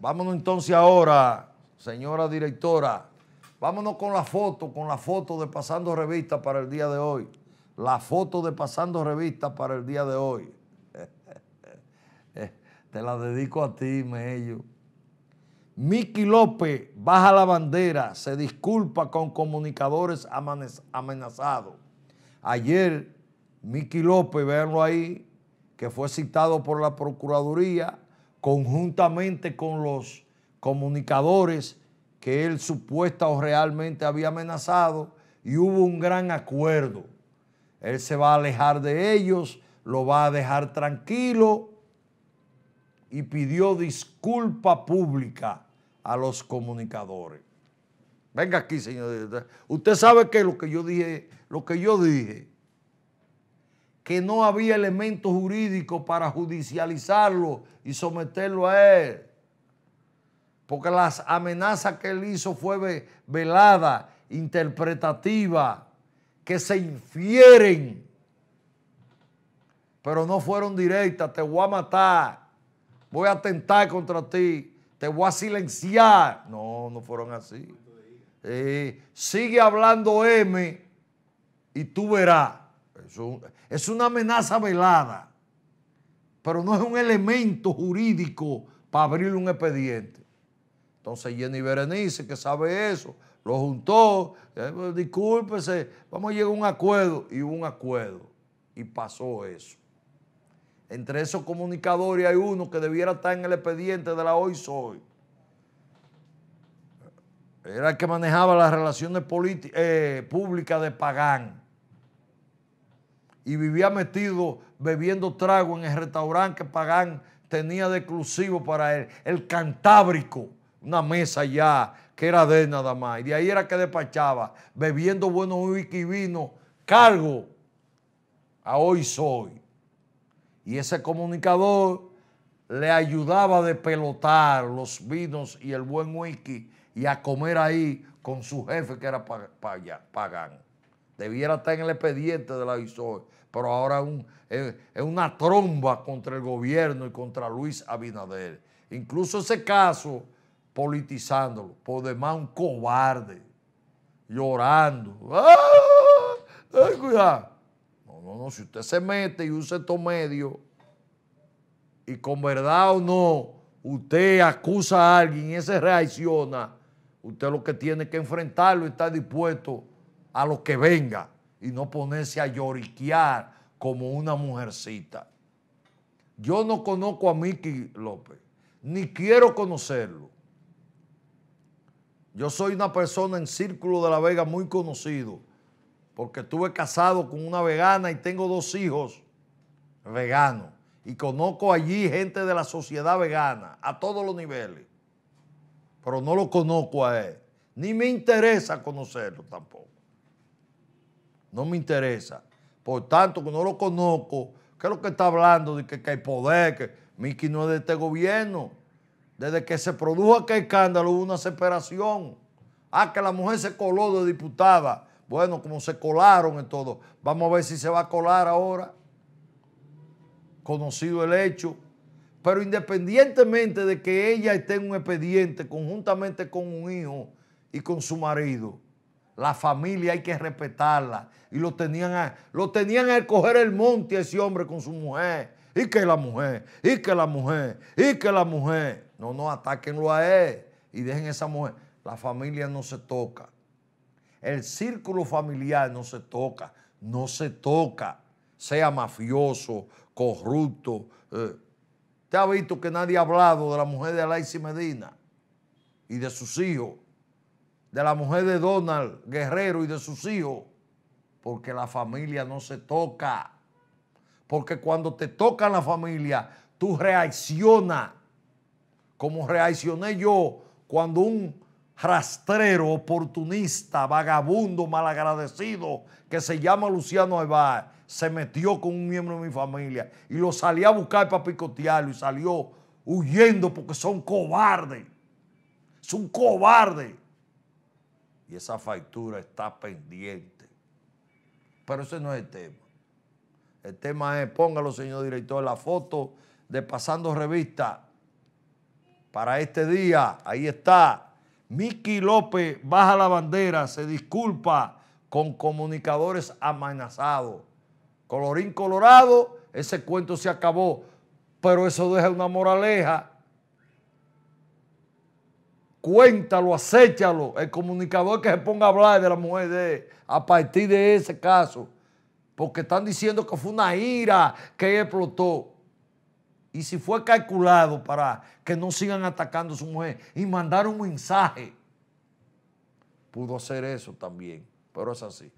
Vámonos entonces ahora, señora directora, vámonos con la foto, con la foto de Pasando Revista para el día de hoy. La foto de Pasando Revista para el día de hoy. Te la dedico a ti, Mello. Miki López baja la bandera, se disculpa con comunicadores amenazados. Ayer, Miki López, véanlo ahí, que fue citado por la Procuraduría, conjuntamente con los comunicadores que él supuesta o realmente había amenazado y hubo un gran acuerdo. Él se va a alejar de ellos, lo va a dejar tranquilo y pidió disculpa pública a los comunicadores. Venga aquí, señor. Usted sabe que lo que yo dije, lo que yo dije, que no había elementos jurídicos para judicializarlo y someterlo a él. Porque las amenazas que él hizo fue velada, interpretativa, que se infieren, pero no fueron directas, te voy a matar, voy a atentar contra ti, te voy a silenciar. No, no fueron así. Eh, sigue hablando M y tú verás es una amenaza velada, pero no es un elemento jurídico para abrirle un expediente. Entonces Jenny Berenice, que sabe eso, lo juntó, eh, pues, discúlpese, vamos a llegar a un acuerdo, y hubo un acuerdo, y pasó eso. Entre esos comunicadores hay uno que debiera estar en el expediente de la Hoy Soy. Era el que manejaba las relaciones eh, públicas de Pagán y vivía metido bebiendo trago en el restaurante que Pagán tenía de exclusivo para él, el Cantábrico, una mesa ya que era de nada más. Y de ahí era que despachaba, bebiendo buenos whisky y vino, cargo a hoy soy. Y ese comunicador le ayudaba a pelotar los vinos y el buen whisky y a comer ahí con su jefe que era Pagán debiera estar en el expediente de la e, pero ahora es, una tromba contra el gobierno y contra Luis Abinader. Incluso ese caso, politizándolo, por demás un cobarde, llorando. ¡Ah! ¡Ay, cuidado! No, no, no, si usted se mete y usa estos medios, y con verdad o no, usted acusa a alguien y ese reacciona, usted lo que tiene que enfrentarlo está dispuesto a lo que venga y no ponerse a lloriquear como una mujercita. Yo no conozco a Miki López, ni quiero conocerlo. Yo soy una persona en Círculo de la Vega muy conocido, porque estuve casado con una vegana y tengo dos hijos veganos. Y conozco allí gente de la sociedad vegana a todos los niveles. Pero no lo conozco a él. Ni me interesa conocerlo tampoco no me interesa. Por tanto, que no lo conozco, ¿qué es lo que está hablando? De que, hay poder, que Miki no es de este gobierno. Desde que se produjo aquel escándalo hubo una separación. Ah, que la mujer se coló de diputada. Bueno, como se colaron en todo, vamos a ver si se va a colar ahora. Conocido el hecho. Pero independientemente de que ella esté en un expediente conjuntamente con un hijo y con su marido, la familia hay que respetarla. Y lo tenían a, lo tenían el monte ese hombre con su mujer. Y que la mujer, y que la mujer, y que la mujer. No, no, atáquenlo a él y dejen esa mujer. La familia no se toca. El círculo familiar no se toca. No se toca. Sea mafioso, corrupto. Usted eh. ¿Te ha visto que nadie ha hablado de la mujer de Alaisi Medina y de sus hijos? de la mujer de Donald Guerrero y de sus hijos, porque la familia no se toca. Porque cuando te toca la familia, tú reaccionas, como reaccioné yo cuando un rastrero, oportunista, vagabundo, malagradecido, que se llama Luciano Aybar, se metió con un miembro de mi familia y lo salí a buscar para picotearlo y salió huyendo porque son cobardes. son cobardes, cobarde y esa factura está pendiente. Pero ese no es el tema. El tema es, póngalo, señor director, la foto de Pasando Revista para este día. Ahí está. Miki López baja la bandera, se disculpa con comunicadores amenazados. Colorín colorado, ese cuento se acabó. Pero eso deja una moraleja cuéntalo, acéchalo, el comunicador que se ponga a hablar de la mujer de a partir de ese caso, porque están diciendo que fue una ira que explotó. Y si fue calculado para que no sigan atacando a su mujer y mandar un mensaje, pudo hacer eso también, pero es así.